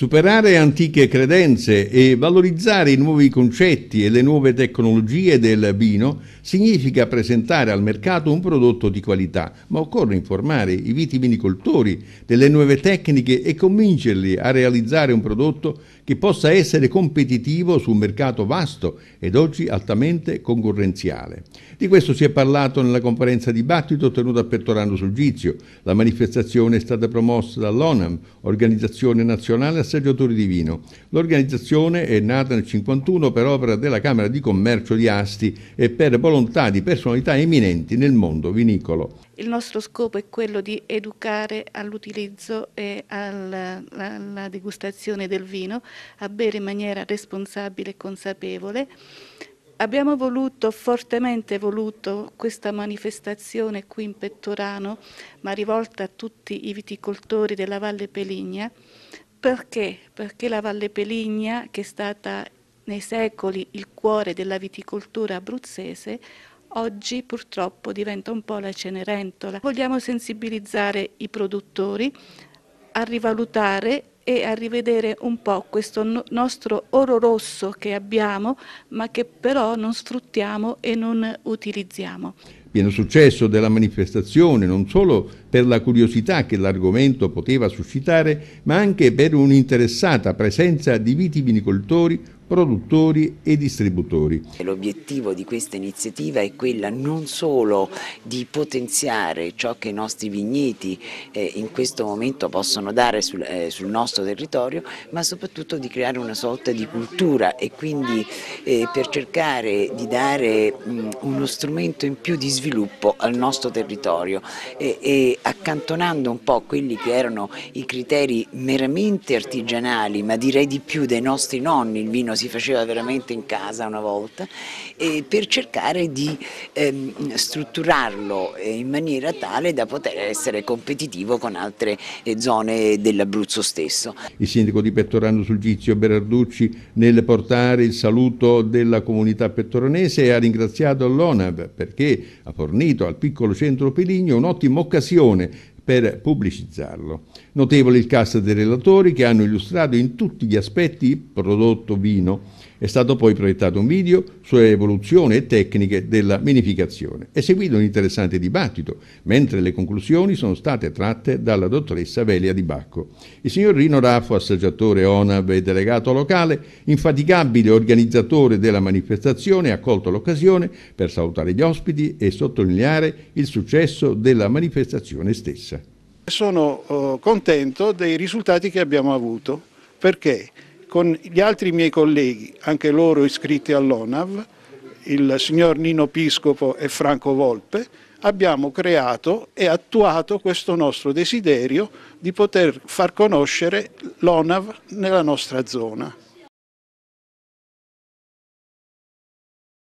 Superare antiche credenze e valorizzare i nuovi concetti e le nuove tecnologie del vino significa presentare al mercato un prodotto di qualità, ma occorre informare i vitivinicoltori delle nuove tecniche e convincerli a realizzare un prodotto che possa essere competitivo su un mercato vasto ed oggi altamente concorrenziale. Di questo si è parlato nella conferenza dibattito tenuta a Pettorano sul Gizio. La manifestazione è stata promossa dall'ONAM, Organizzazione Nazionale assaggiatori di vino. L'organizzazione è nata nel 1951 per opera della Camera di Commercio di Asti e per volontà di personalità eminenti nel mondo vinicolo. Il nostro scopo è quello di educare all'utilizzo e alla, alla degustazione del vino, a bere in maniera responsabile e consapevole abbiamo voluto, fortemente voluto, questa manifestazione qui in Pettorano, ma rivolta a tutti i viticoltori della Valle Peligna, perché? Perché la Valle Peligna, che è stata nei secoli il cuore della viticoltura abruzzese, oggi purtroppo diventa un po' la Cenerentola. Vogliamo sensibilizzare i produttori a rivalutare e a rivedere un po' questo nostro oro rosso che abbiamo ma che però non sfruttiamo e non utilizziamo pieno successo della manifestazione non solo per la curiosità che l'argomento poteva suscitare, ma anche per un'interessata presenza di vitivinicoltori, produttori e distributori. L'obiettivo di questa iniziativa è quella non solo di potenziare ciò che i nostri vigneti eh, in questo momento possono dare eh, sul, nostro territorio, ma soprattutto di creare una sorta di cultura e quindi eh, per cercare di dare uno strumento in più di sviluppo sviluppo al nostro territorio e, e accantonando un po' quelli che erano i criteri meramente artigianali, ma direi di più dei nostri nonni, il vino si faceva veramente in casa una volta, e per cercare di ehm, strutturarlo in maniera tale da poter essere competitivo con altre eh, zone dell'Abruzzo stesso. Il sindaco di Pettorano sul Gizio Berarducci nel portare il saluto della comunità pettoronese ha ringraziato l'ONAV perché ha fornito al piccolo centro Peligno un'ottima occasione per pubblicizzarlo. Notevole il cast dei relatori che hanno illustrato in tutti gli aspetti il prodotto vino. È stato poi proiettato un video sulle evoluzioni e tecniche della vinificazione. È seguito un interessante dibattito, mentre le conclusioni sono state tratte dalla dottoressa Velia Di Bacco. Il signor Rino Raffo, assaggiatore ONAV e delegato locale, infaticabile organizzatore della manifestazione, ha colto l'occasione per salutare gli ospiti e sottolineare il successo della manifestazione stessa. Sono eh, contento dei risultati che abbiamo avuto perché con gli altri miei colleghi, anche loro iscritti all'ONAV, il signor Nino Piscopo e Franco Volpe, abbiamo creato e attuato questo nostro desiderio di poter far conoscere l'ONAV nella nostra zona.